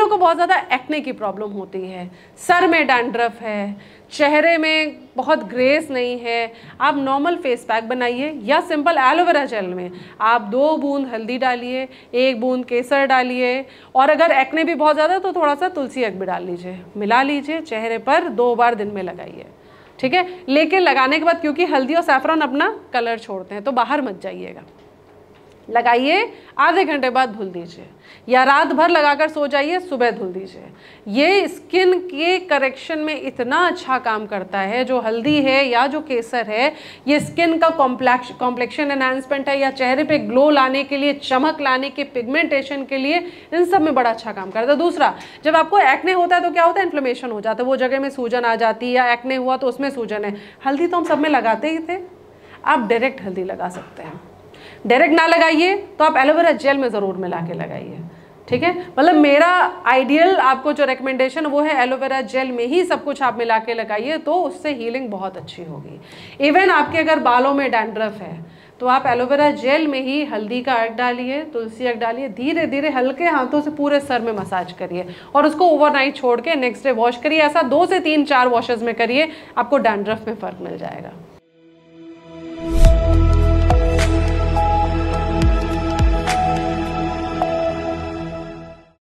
लोगों को बहुत ज़्यादा एक्ने की प्रॉब्लम होती है सर में डैंड्रफ है चेहरे में बहुत ग्रेस नहीं है आप नॉर्मल फेस पैक बनाइए या सिंपल एलोवेरा जेल में आप दो बूंद हल्दी डालिए एक बूंद केसर डालिए और अगर एक्ने भी बहुत ज़्यादा तो थोड़ा सा तुलसी अग भी डाल लीजिए मिला लीजिए चेहरे पर दो बार दिन में लगाइए ठीक है लेकिन लगाने के बाद क्योंकि हल्दी और सैफरन अपना कलर छोड़ते हैं तो बाहर मत जाइएगा लगाइए आधे घंटे बाद धुल दीजिए या रात भर लगाकर सो जाइए सुबह धुल दीजिए ये स्किन के करेक्शन में इतना अच्छा काम करता है जो हल्दी है या जो केसर है ये स्किन का कॉम्प्लेक्श कॉम्प्लेक्शन एनहांसमेंट है या चेहरे पे ग्लो लाने के लिए चमक लाने के पिगमेंटेशन के लिए इन सब में बड़ा अच्छा काम करता है दूसरा जब आपको एक्ने होता है तो क्या होता है इन्फ्लोमेशन हो जाता है वो जगह में सूजन आ जाती है या एक्ने हुआ तो उसमें सूजन है हल्दी तो हम सब में लगाते ही थे आप डायरेक्ट हल्दी लगा सकते हैं डायरेक्ट ना लगाइए तो आप एलोवेरा जेल में ज़रूर मिला के लगाइए ठीक है मतलब मेरा आइडियल आपको जो रिकमेंडेशन वो है एलोवेरा जेल में ही सब कुछ आप मिला के लगाइए तो उससे हीलिंग बहुत अच्छी होगी इवन आपके अगर बालों में डैंड्रफ है तो आप एलोवेरा जेल में ही हल्दी का अर्क डालिए तुलसी अर्क डालिए धीरे धीरे हल्के हाथों से पूरे सर में मसाज करिए और उसको ओवरनाइट छोड़ के नेक्स्ट डे वॉश करिए ऐसा दो से तीन चार वॉशेज में करिए आपको डैंड्रफ में फ़र्क मिल जाएगा